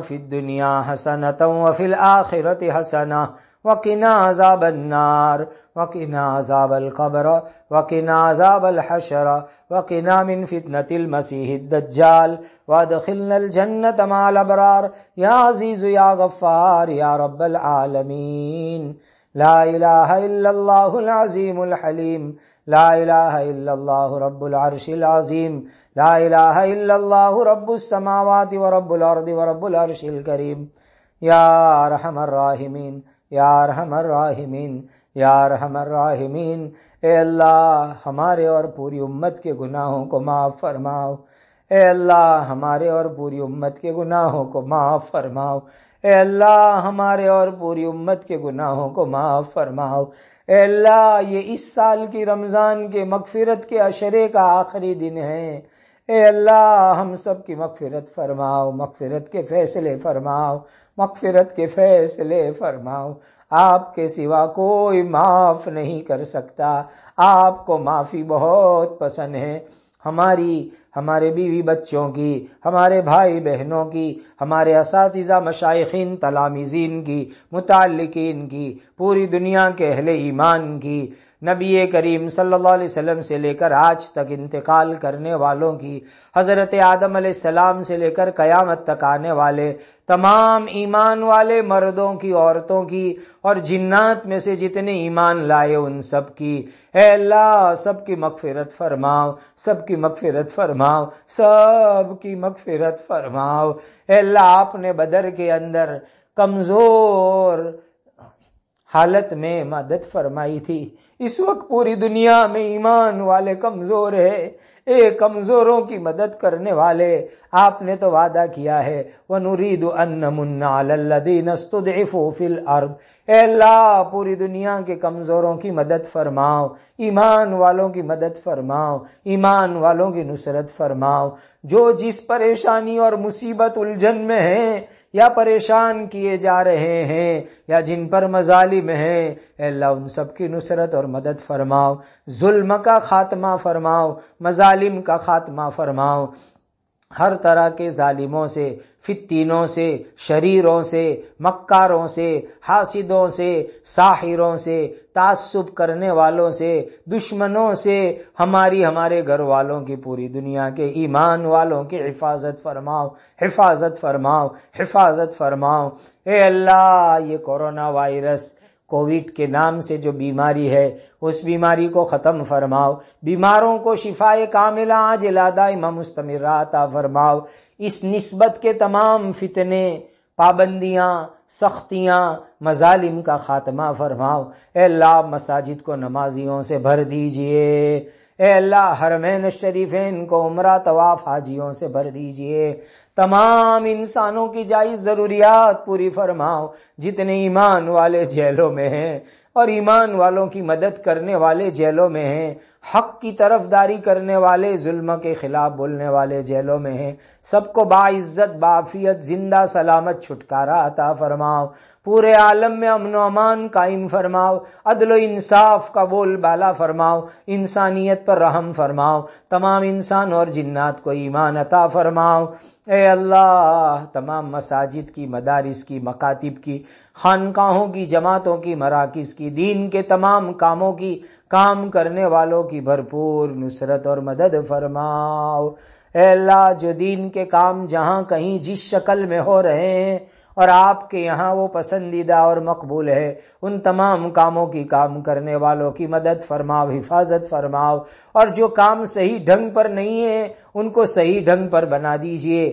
في الدنيا حسنة وفي الآخرة حسنة وقنا عذاب النار وقنا عذاب القبر وقنا عذاب الحشر وقنا من فتنة المسيح الدجال وادخلنا الجنة مع الأبرار يا عزيز يا غفار يا رب العالمين لا إله إلا الله العظيم الحليم لا إله إلا الله رب العرش العظيم لا إله إلا الله رب السماوات ورب الأرض ورب العرش الكريم يا أرحم الراحمين यार हमर राहिमीन यार हमर राहिमीन ए अल्लाह हमारे और पूरी उम्मत के गुनाहों को माफ़ फरमाओ ए अल्लाह हमारे और पूरी उम्मत के गुनाहों को माफ़ फरमाओ ए अल्लाह हमारे और पूरी उम्मत के गुनाहों को माफ़ फरमाओ ए अल्लाह ये इस साल की रमज़ान के मगफिरत के अशरे का आखिरी दिन है ए अल्लाह हम सब की मकफिरत फरमाओ मगफिरत के फैसले फरमाओ मगफिरत के फैसले फरमाओ आपके सिवा कोई माफ़ नहीं कर सकता आपको माफ़ी बहुत पसंद है हमारी हमारे बीवी बच्चों की हमारे भाई बहनों की हमारे इस मशाइन तलामीजीन की मुतलकिन की पूरी दुनिया के अहले ईमान की नबी करीम सल्लल्लाहु अलैहि वसल्लम से लेकर आज तक इंतकाल करने वालों की हज़रत आदम सलाम से लेकर क़यामत तक आने वाले तमाम ईमान वाले मर्दों की औरतों की और जिन्नात में से जितने ईमान लाए उन सब की अल्लाह सब की मकफिरत फरमाओ सब की मकफिरत फरमाओ सब की मकफिरत फरमाओ अल्लाह आपने बदर के अंदर कमज़ोर हालत में मदद फरमाई थी इस वक्त पूरी दुनिया में ईमान वाले कमजोर है ए कमजोरों की मदद करने वाले आपने तो वादा किया है व नुरीद फिल पूरी दुनिया के कमजोरों की मदद फरमाओ ईमान वालों की मदद फरमाओ ईमान वालों की नुसरत फरमाओ जो जिस परेशानी और मुसीबत उलझन में है या परेशान किए जा रहे हैं या जिन पर मजालिम हैं अल्लाह उन सब की नुसरत और मदद फरमाओ जुल्म का खात्मा फरमाओ मजालिम का खात्मा फरमाओ हर तरह के जालिमों से फितिनों से शरीरों से मक्कारों से हासिदों से साहिरों से तासुब करने वालों से दुश्मनों से हमारी हमारे घर वालों की पूरी दुनिया के ईमान वालों की हिफाजत फरमाओ हिफाजत फरमाओ हिफाजत फरमाओ ए अल्लाह ये कोरोना वायरस कोविड के नाम से जो बीमारी है उस बीमारी को ख़त्म फरमाओ बीमारों को शिफाए कामिला आज लादा मुस्तमर मुस्तमराता फरमाओ इस नस्बत के तमाम फितने पाबंदियाँ सख्तियाँ मजालिम का खात्मा फरमाओ एल्ला मसाजिद को नमाजियों से भर दीजिए अल्लाह हरमैन शरीफेन को उम्र तवाफ हाजियों से भर दीजिए तमाम इंसानों की जायज़ ज़रूरियात पूरी फरमाओ जितने ईमान वाले जेलों में हैं और ईमान वालों की मदद करने वाले जेलों में हैं हक की तरफदारी करने वाले जुल्म के खिलाफ बोलने वाले जेलों में हैं सबको बाइज्जत बाफियत जिंदा सलामत छुटकारा अता फरमाओ पूरे आलम में अमन अमान कायम फरमाओ अदल इंसाफ का बोल बाला फरमाओ इंसानियत पर रहम फरमाओ तमाम इंसान और जिन्नात को ईमान अता फरमाओ ए अल्लाह तमाम मसाजिद की मदारिस की मकातिब की खानकाहों की जमातों की मराकज़ की दीन के तमाम कामों की काम करने वालों की भरपूर नुसरत और मदद फरमाओ अल्लाह जो दीन के काम जहाँ कहीं जिस शक्ल में हो रहे हैं और आपके यहाँ वो पसंदीदा और मकबूल है उन तमाम कामों की काम करने वालों की मदद फरमाओ हिफाजत फरमाओ और जो काम सही ढंग पर नहीं है उनको सही ढंग पर बना दीजिए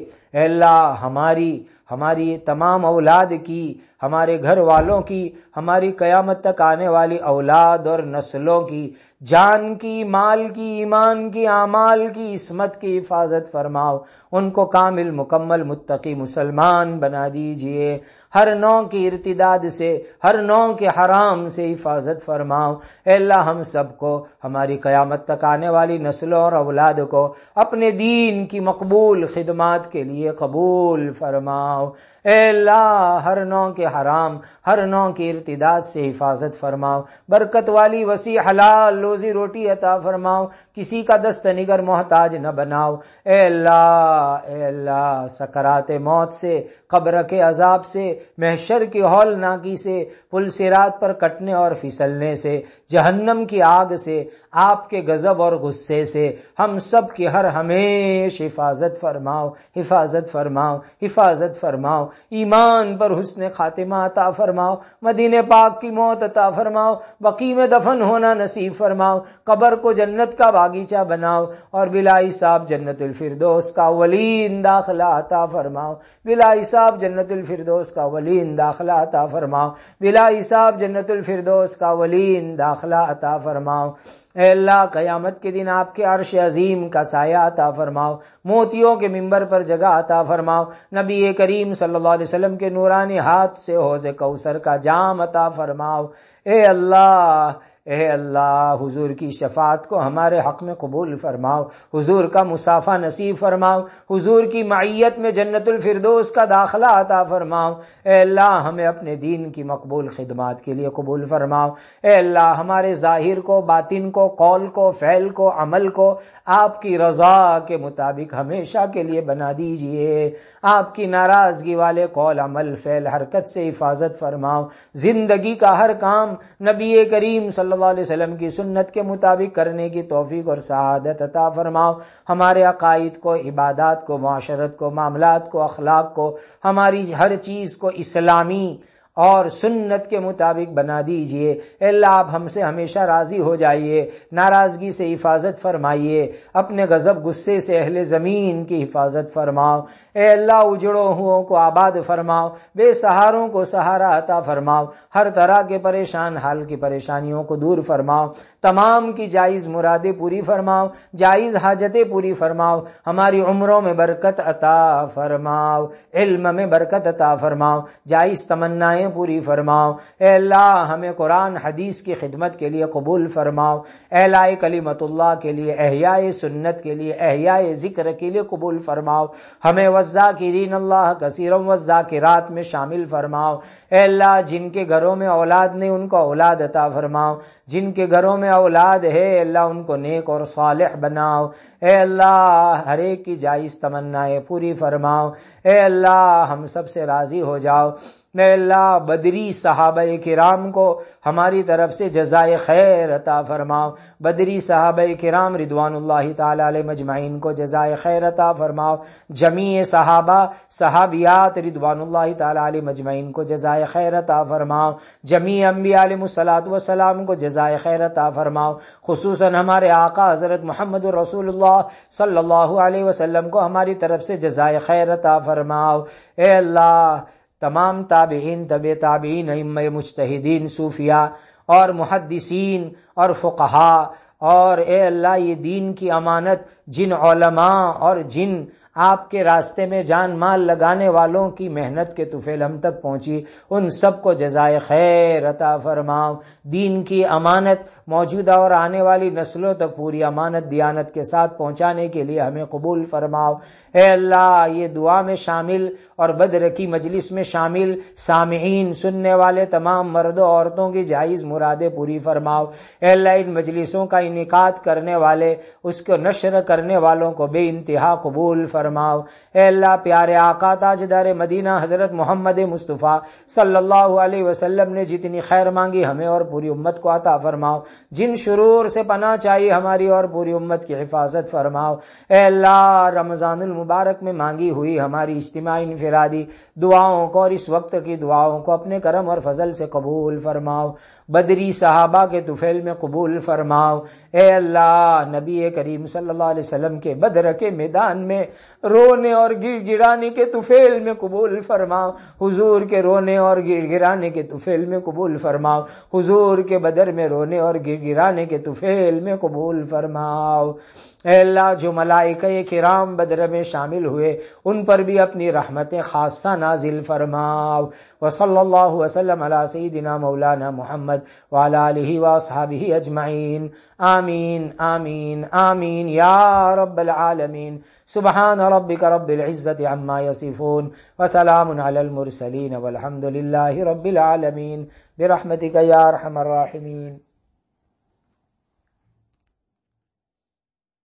अल्लाह हमारी हमारी तमाम औलाद की हमारे घर वालों की हमारी कयामत तक आने वाली औलाद और नस्लों की जान की माल की ईमान की आमाल की इसमत की हिफाजत फरमाओ उनको कामिल मुकम्मल मुत्तकी मुसलमान बना दीजिए हर नौ की इर्तदाद से हर नौ के हराम से हिफाजत फरमाओ अल्लाह हम सबको हमारी क़यामत तक आने वाली नस्लों और औलाद को अपने दीन की मकबूल खिदमत के लिए कबूल फरमाओ एला हर नौ के हराम हर नौ की इर्तदाद से हिफाजत फरमाओ बरकत वाली वसी हलाल रोजी रोटी अता फरमाओ किसी का दस्त निगर मोहताज न बनाओ एला एला सकरात मौत से कब्र के अजाब से महशर की हौल नाकी से पुल सिरात पर कटने और फिसलने से जहन्नम की आग से आपके गजब और गुस्से से हम सब की हर हमेश हिफाजत फरमाओ हिफाजत फरमाओ हिफाजत फरमाओ ईमान पर हुसन खातिमा अता फरमाओ मदीने पाक की मौत अता फरमाओ बकी में दफन होना नसीब फरमाओ कबर को जन्नत का बागीचा बनाओ और बिलाई साहब जन्नतफिरदोस का वलीन दाखला अता फरमाओ बिलाई साहब जन्नतफिरदोस का वलीन दाखला अता फरमाओ बिलाई साहब जन्नतफिरदोस का वलीन दाखिला अता फरमाओ अल्लाह कयामत के दिन आपके अरश अजीम का साया अता फरमाओ मोतियों के मिंबर पर जगह अता फरमाओ नबी करीम सल्लल्लाहु अलैहि वसल्लम के नूरानी हाथ से होज कौसर का जाम अता फरमाओ ए अल्लाह ए अल्लाह हुजूर की शफात को हमारे हक में कबूल फरमाओ हुजूर का मुसाफा नसीब फरमाओ हुजूर की मईत में जन्नतुल फिरदोस का दाखला अता फरमाओ ए अल्लाह हमें अपने दीन की मकबूल खिदमत के लिए कबूल फरमाओ ए अल्लाह हमारे जाहिर को बातिन को कौल को फैल को अमल को आपकी रजा के मुताबिक हमेशा के लिए बना दीजिए आपकी नाराजगी वाले कौल अमल फैल हरकत से हिफाजत फरमाओ जिंदगी का हर काम नबी करीम सल्लल्लाहु अलैहि वसल्लम की सुन्नत के मुताबिक करने की तोफीक और शहादत अता फरमाओ हमारे अकायद को इबादत को माशरत को मामला को अखलाक को हमारी हर चीज़ को इस्लामी और सुन्नत के मुताबिक बना दीजिए अल्लाह आप हमसे हमेशा राजी हो जाइए नाराजगी से हिफाजत फरमाइए अपने गजब गुस्से से अहले ज़मीन की हिफाजत फरमाओ ए अल्लाह उजड़ो हुओं को आबाद फरमाओ बेसहारों को सहारा अता फरमाओ हर तरह के परेशान हाल की परेशानियों को दूर फरमाओ तमाम की जायज़ मुरादें पूरी फरमाओ जायज़ हाजतें पूरी फरमाओ हमारी उम्रों में बरकत अता फरमाओ इल्म में बरकत अता फरमाओ जायज़ तमन्नाएं पूरी फरमाओ ए अल्लाह हमें कुरान हदीस की खिदमत के लिए कबूल फरमाओ एलाए कलीमतुल्लाह के लिए अहियाए सुन्नत के लिए अहियाए जिक्र के लिए कबूल फरमाओ हमें वज़ाकिरीन अल्लाह कसीरम वज़ाकिरात में शामिल फरमाओ अल्लाह जिनके घरों में औलाद नहीं उनको औलाद अता फरमाओ जिनके घरों में औलाद है अल्लाह उनको नेक और सालह बनाओ ए अल्लाह हरे की जायज़ तमन्नाएं पूरी फरमाओ ए अल्लाह हम सबसे राज़ी हो जाओ मेला बदरी साहब कराम को हमारी तरफ से जजाय खैर अता फरमाओ बदरी साहब कराम रिदवान तजमाइन को जजाय खैर अता फरमाओ जमी साहबा साहबियात रिदवान तजमाइन को जजाय खैर अता फरमाओ जमी सलात वसलाम को जजाय खैर अता फरमाओ खसूस हमारे आका हज़रत मोहम्मद रसूल सल्ला वसलम को हमारी तरफ से जजाय खैर अता फरमाओ एल्ला तमाम ताबीन तब ताबीन इम मुश्तदीन सूफिया और मुहदसिन और फ़ुकहा और ए अल्लाह ये दीन की अमानत जिन और जिन आपके रास्ते में जान माल लगाने वालों की मेहनत के तुफेल हम तक पहुंची उन सबको जजाय खैर अता फरमाओ दीन की अमानत मौजूदा और आने वाली नस्लों तक पूरी अमानत दियानत के साथ पहुंचाने के लिए हमें कबूल फरमाओ ए अल्लाह ये दुआ में शामिल और बद्र की मजलिस में शामिल सामीन सुनने वाले तमाम मर्दों औरतों की जायज़ मुरादे पूरी फरमाओ एल्ला इन मजलिसों का इनका करने वाले उसको नशर करने वालों को बे इंतहा कबूल फरमा फरमाओ एल्ला प्यारे आका ताजदार मदीना हजरत मोहम्मद मुस्तफ़ा सल्लल्लाहु अलैहि वसल्लम ने जितनी खैर मांगी हमें और पूरी उम्मत को अता फरमाओ जिन शुरूर से पना चाहिए हमारी और पूरी उम्मत की हिफाजत फरमाओ रमजानुल मुबारक में मांगी हुई हमारी इज्तमाही इनफरादी दुआओं को और इस वक्त की दुआओं को अपने करम और फजल से कबूल फरमाओ बदरी साहबा के तुफेल में कबूल फरमाओ ए अल्लाह नबी करीम सल्लल्लाहु अलैहि वसल्लम के बदर के मैदान में रोने और गिड़ गिड़ाने के तुफेल में कबूल फरमाओ हुजूर के रोने और गिड़ गिराने के तुफेल में कबूल फरमाओ हुजूर के बदर में रोने और गिड़ गिराने के तुफेल में कबूल फरमाओ अल्लाह जो मलाइक किराम बदर में शामिल हुए उन पर भी अपनी रहमत खासा नाजिल फरमाव वसल्ला वसलम सईदिना मौलाना मोहम्मद वाली वाबी अजमाइन आमीन आमीन आमीन या आलमीन सुबहान रबिक रबिल्ज़त अम्मा यसीफ़ून वसलाम अलमरसलिन वलहमदिल्ला रबालमीन बरहमतिक यारहमर्राहमीन